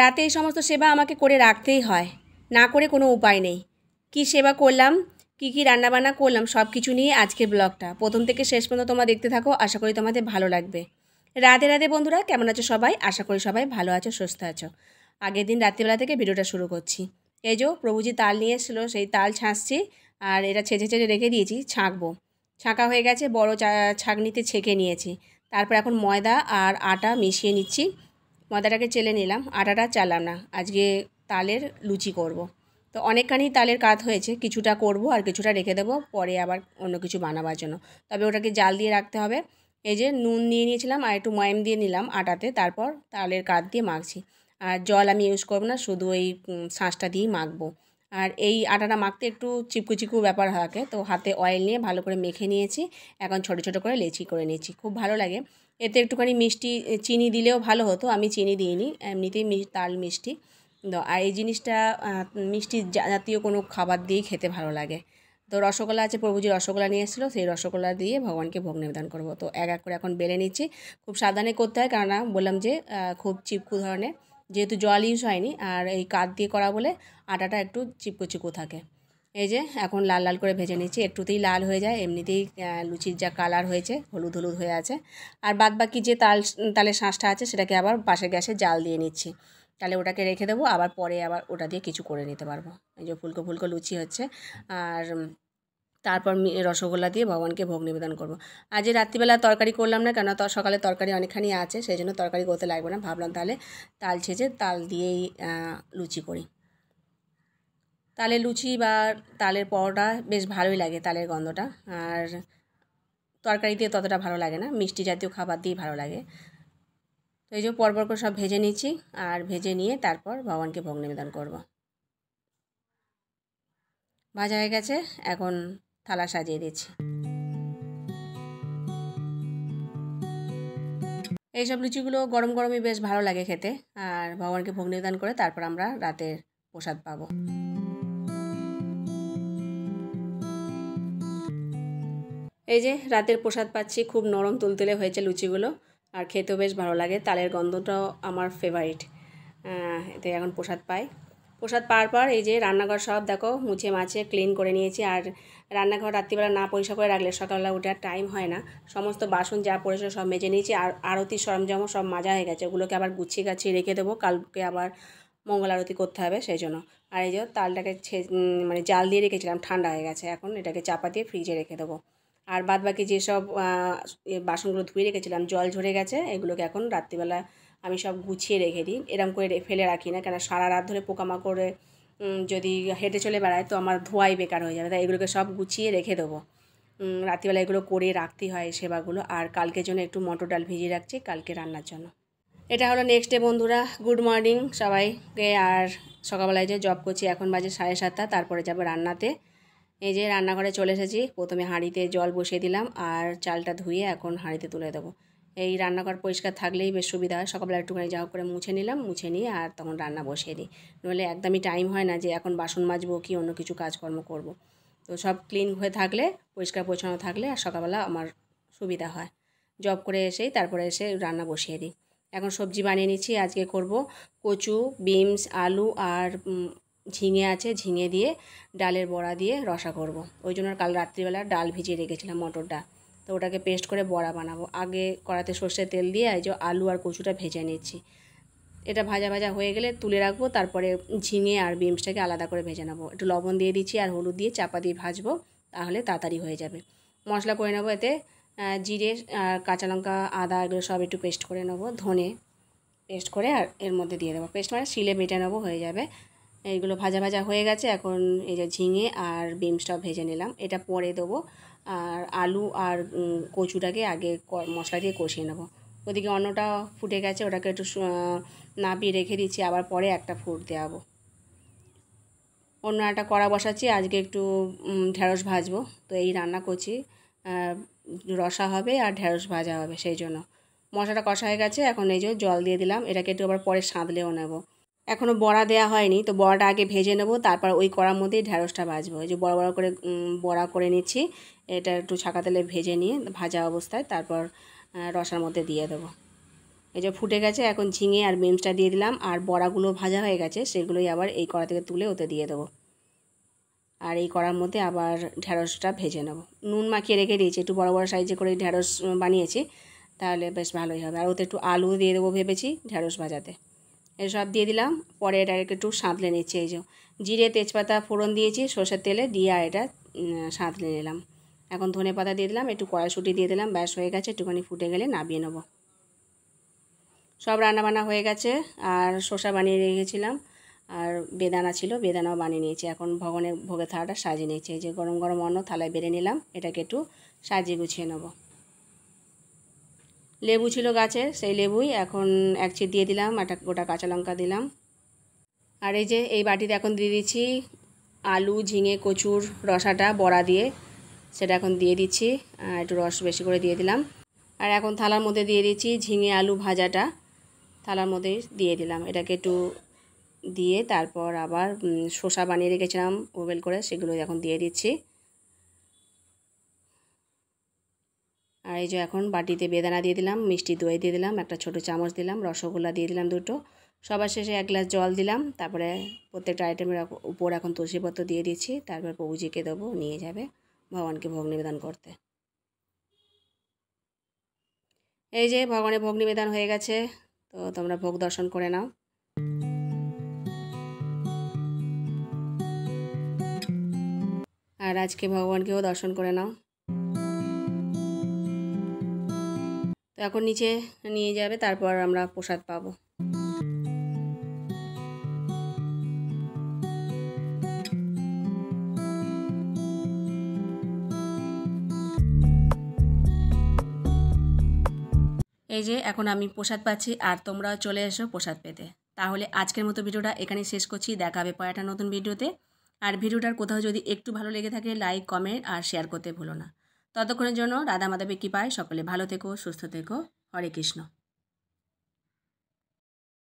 রাতে এই সমস্ত সেবা আমাকে করে রাখতেই হয় না করে কোনো উপায় নেই কি সেবা করলাম কি কি রান্নাবান্না করলাম সব কিছু নিয়ে আজকে ব্লগটা প্রথম থেকে শেষ পর্যন্ত তোমরা দেখতে থাকো আশা করি তোমাদের ভালো লাগবে রাতে রাতে বন্ধুরা কেমন আছো সবাই আশা করি সবাই ভালো আছো সুস্থ আছো আগের দিন রাত্রিবেলা থেকে ভিডিওটা শুরু করছি এই যে প্রভুজি তাল নিয়ে এসেছিলো সেই তাল ছাঁচছি আর এটা ছেঁচে ছেঁচে রেখে দিয়েছি ছাঁকবো ছাঁকা হয়ে গেছে বড় ছাঁকনিতে ছেঁকে নিয়েছি তারপর এখন ময়দা আর আটা মিশিয়ে নিচ্ছি ময়দাটাকে চেলে নিলাম আটাটা চালাম না আজকে তালের লুচি করব। তো অনেকখানি তালের কাত হয়েছে কিছুটা করব আর কিছুটা রেখে দেবো পরে আবার অন্য কিছু বানাবার জন্য তবে ওটাকে জাল দিয়ে রাখতে হবে এই যে নুন নিয়ে নিয়েছিলাম আর একটু ময়ম দিয়ে নিলাম আটাতে তারপর তালের কাত দিয়ে মাখছি আর জল আমি ইউজ করবো না শুধু ওই শাঁসটা দিয়েই মাখবো আর এই আটাটা মাখতে একটু চিপকু চিপকু ব্যাপার থাকে তো হাতে অয়েল নিয়ে ভালো করে মেখে নিয়েছি এখন ছোট ছোট করে লেচি করে নিয়েছি খুব ভালো লাগে এতে একটুখানি মিষ্টি চিনি দিলেও ভালো হতো আমি চিনি দিইনি এমনিতেই তাল মিষ্টি আর এই জিনিসটা মিষ্টি জাতীয় কোনো খাবার দিয়েই খেতে ভালো লাগে তো রসগোল্লা আছে প্রভুজি রসগোল্লা নিয়ে এসেছিলো সেই রসগোল্লা দিয়ে ভগবানকে ভোগ নিবেদন করবো তো এক এক করে এখন বেলে নিচ্ছি খুব সাবধানে করতে হয় কেননা বললাম যে খুব চিপকু ধরনের যেহেতু জল ইউজ হয়নি আর এই কাঠ দিয়ে করা বলে আটাটা একটু চিপকো চিপকো থাকে এই যে এখন লাল লাল করে ভেজে নিচ্ছি একটুতেই লাল হয়ে যায় এমনিতেই লুচির যা কালার হয়েছে হলুদ হলুদ হয়ে আছে আর বাদ বাকি যে তাল তালের শাঁসটা আছে সেটাকে আবার পাশে গ্যাসে জাল দিয়ে নিচ্ছি তাহলে ওটাকে রেখে দেবো আবার পরে আবার ওটা দিয়ে কিছু করে নিতে পারবো এই যে ফুলকো ফুলকো লুচি হচ্ছে আর তারপর রসগোল্লা দিয়ে ভগবানকে ভোগ নিবেদন করব আজকে রাত্রিবেলা তরকারি করলাম না কেন সকালে তরকারি অনেকখানি আছে সেই জন্য তরকারি করতে লাগবে না ভাবলাম তাহলে তাল ছেঁচে তাল দিয়েই লুচি করি তালে লুচি বা তালের পরোটা বেশ ভালোই লাগে তালের গন্ধটা আর তরকারি দিয়ে ততটা ভালো লাগে না মিষ্টি জাতীয় খাবার দিয়ে ভালো লাগে তো এই যে পরপর করে সব ভেজে নিচ্ছি আর ভেজে নিয়ে তারপর ভগবানকে ভোগ নিবেদন করব ভাজা হয়ে গেছে এখন থালা সাজিয়ে দিচ্ছি এইসব লুচিগুলো গরম গরমই বেশ ভালো লাগে খেতে আর ভগবানকে ভোগ নিদান করে তারপর আমরা রাতের প্রসাদ পাবো এই যে রাতের প্রসাদ পাচ্ছি খুব নরম তুলতুলে হয়েছে লুচিগুলো আর খেতেও বেশ ভালো লাগে তালের গন্ধটাও আমার ফেভারিট এতে এখন প্রসাদ পাই প্রসাদ পাওয়ার পর এই যে রান্নাঘর সব দেখো মুছে মাছে ক্লিন করে নিয়েছি আর রান্নাঘর রাত্রিবেলা না পরিষ্কার করে রাখলে সকালবেলা আর টাইম হয় না সমস্ত বাসন যা পরিষ্কার সব মেজে নিয়েছি আর আরতি সরঞ্জামও সব মাজা হয়ে গেছে ওগুলোকে আবার গুছিয়ে গাছিয়ে রেখে দেবো কালকে আবার মঙ্গল আরতি করতে হবে সেই জন্য আর এই যে তালটাকে মানে জাল দিয়ে রেখেছিলাম ঠান্ডা হয়ে গেছে এখন এটাকে চাপা দিয়ে ফ্রিজে রেখে দেবো আর বাদ বাকি যেসব বাসনগুলো ধুয়ে রেখেছিলাম জল ঝরে গেছে এগুলোকে এখন রাত্রিবেলা আমি সব গুছিয়ে রেখে দিই এরম করে ফেলে রাখি না কেন সারা রাত ধরে পোকামাকড়ে যদি হেঁটে চলে বেড়ায় তো আমার ধোয়াই বেকার হয়ে যাবে তাই এগুলোকে সব গুছিয়ে রেখে দেবো রাত্রিবেলা এগুলো করে রাখতে হয় সেবাগুলো আর কালকের জন্য একটু মটর ডাল ভিজিয়ে রাখছি কালকে রান্নার জন্য এটা হলো নেক্সট ডে বন্ধুরা গুড মর্নিং সবাইকে আর সকালবেলায় যে জব করছি এখন বাজে সাড়ে সাতটা তারপরে যাবো রান্নাতে এই যে রান্নাঘরে চলে এসেছি প্রথমে হাঁড়িতে জল বসিয়ে দিলাম আর চালটা ধুয়ে এখন হাঁড়িতে তুলে দেবো এই রান্নাঘর পরিষ্কার থাকলেই বেশ সুবিধা হয় সকালবেলা একটুখানি যা করে মুছে নিলাম মুছে নিয়ে আর তখন রান্না বসিয়ে দিই নইলে একদমই টাইম হয় না যে এখন বাসন মাজবো কি অন্য কিছু কাজকর্ম করব। তো সব ক্লিন হয়ে থাকলে পরিষ্কার পরিচ্ছন্ন থাকলে আর সকালবেলা আমার সুবিধা হয় জব করে এসেই তারপরে এসে রান্না বসিয়ে দিই এখন সবজি বানিয়ে নিচ্ছি আজকে করব কচু বিনস আলু আর ঝিঙে আছে ঝিঙে দিয়ে ডালের বড়া দিয়ে রসা করব ওই জন্য কাল রাত্রিবেলা ডাল ভিজিয়ে রেখেছিলাম মটর ডাল তো ওটাকে পেস্ট করে বড়া বানাবো আগে কড়াতে সর্ষের তেল দিয়ে এই যে আলু আর কচুটা ভেজে নিচ্ছি এটা ভাজা ভাজা হয়ে গেলে তুলে রাখবো তারপরে ঝিঙে আর বিমসটাকে আলাদা করে ভেজে নেবো একটু লবণ দিয়ে দিচ্ছি আর হলুদ দিয়ে চাপা দিয়ে ভাজবো তাহলে তাড়াতাড়ি হয়ে যাবে মশলা করে নেবো এতে জিরে আর কাঁচা লঙ্কা আদা এগুলো সব একটু পেস্ট করে নেবো ধনে পেস্ট করে আর এর মধ্যে দিয়ে দেবো পেস্ট মানে শিলে বেটে নেবো হয়ে যাবে এইগুলো ভাজা ভাজা হয়ে গেছে এখন এই যে ঝিঙে আর বিমসটাও ভেজে নিলাম এটা পরে দেবো আর আলু আর কচুটাকে আগে মশলা দিয়ে কষিয়ে নেব ওদিকে অন্নটা ফুটে গেছে ওটাকে একটু নাপিয়ে রেখে দিচ্ছি আবার পরে একটা ফুট দেওয়াব অন্য একটা কড়া বসাচ্ছি আজকে একটু ঢেঁড়স ভাজব তো এই রান্না করছি রসা হবে আর ঢ্যাঁড়স ভাজা হবে সেই জন্য মশলাটা কষা হয়ে গেছে এখন এই যে জল দিয়ে দিলাম এটাকে একটু আবার পরে সাঁতলেও নেবো এখনও বড়া দেয়া হয়নি তো বড়াটা আগে ভেজে নেব তারপর ওই কড়ার মধ্যেই ঢ্যাঁড়সটা ভাজবো ওই যে বড় বড় করে বড়া করে নিচ্ছি এটা একটু ছাঁকা তেলে ভেজে নিয়ে ভাজা অবস্থায় তারপর রসার মধ্যে দিয়ে দেবো এই যে ফুটে গেছে এখন ঝিঙে আর মেমসটা দিয়ে দিলাম আর বড়াগুলো ভাজা হয়ে গেছে সেগুলোই আবার এই কড়া থেকে তুলে ওতে দিয়ে দেবো আর এই কড়ার মধ্যে আবার ঢ্যাঁড়সটা ভেজে নেব নুন মাখিয়ে রেখে দিয়েছি একটু বড় বড় সাইজে করে ঢ্যাঁড়স বানিয়েছি তাহলে বেশ ভালোই হবে আর ওতে একটু আলু দিয়ে দেবো ভেবেছি ঢ্যাঁড়স ভাজাতে এসব দিয়ে দিলাম পরে এটা একটু সাঁতলে নিচ্ছি এই যে জিরে তেজপাতা ফোড়ন দিয়েছি সর্ষের তেলে দিয়ে আর এটা সাঁতলে নিলাম এখন ধনে পাতা দিয়ে দিলাম একটু কড়াশুটি দিয়ে দিলাম ব্যাস হয়ে গেছে একটুখানি ফুটে গেলে নাবিয়ে নেব সব রান্নাবান্না হয়ে গেছে আর শসা বানিয়ে রেখেছিলাম আর বেদানা ছিল বেদানাও বানিয়ে নিয়েছি এখন ভগনে ভোগে থালাটা সাজিয়ে নিয়েছি এই যে গরম গরম অন্য থালায় বেড়ে নিলাম এটাকে একটু সাজিয়ে গুছিয়ে নেবো লেবু ছিল গাছে সেই লেবুই এখন এক ছিট দিয়ে দিলাম একটা গোটা কাঁচা লঙ্কা দিলাম আর এই যে এই বাটিতে এখন দিয়ে দিচ্ছি আলু ঝিঙে কচুর রসাটা বড়া দিয়ে সেটা এখন দিয়ে দিচ্ছি একটু রস বেশি করে দিয়ে দিলাম আর এখন থালার মধ্যে দিয়ে দিচ্ছি ঝিঙে আলু ভাজাটা থালার মধ্যে দিয়ে দিলাম এটাকে একটু দিয়ে তারপর আবার শসা বানিয়ে রেখেছিলাম ওভেল করে সেগুলো এখন দিয়ে দিচ্ছি আর এই যে এখন বাটিতে বেদানা দিয়ে দিলাম মিষ্টি দই দিয়ে দিলাম একটা ছোট চামচ দিলাম রসগোল্লা দিয়ে দিলাম দুটো সবার শেষে এক গ্লাস জল দিলাম তারপরে প্রত্যেকটা আইটেমের উপর এখন তুলসীপত্র দিয়ে দিচ্ছি তারপর প্রভুজিকে দেবো নিয়ে যাবে ভগবানকে ভোগ নিবেদন করতে এই যে ভগবানের ভোগ নিবেদন হয়ে গেছে তো তোমরা ভোগ দর্শন করে নাও আর আজকে ভগবানকেও দর্শন করে নাও তো এখন নিচে নিয়ে যাবে তারপর আমরা প্রসাদ পাবো এই যে এখন আমি প্রসাদ পাচ্ছি আর তোমরাও চলে এসো প্রসাদ পেতে তাহলে আজকের মতো ভিডিওটা এখানে শেষ করছি দেখা হবে একটা নতুন ভিডিওতে আর ভিডিওটার কোথাও যদি একটু ভালো লেগে থাকে লাইক কমেন্ট আর শেয়ার করতে ভুলো না ততক্ষণের জন্য রাধা মাধবী কৃপায় সকলে ভালো থেকো সুস্থ থেকো হরে কৃষ্ণ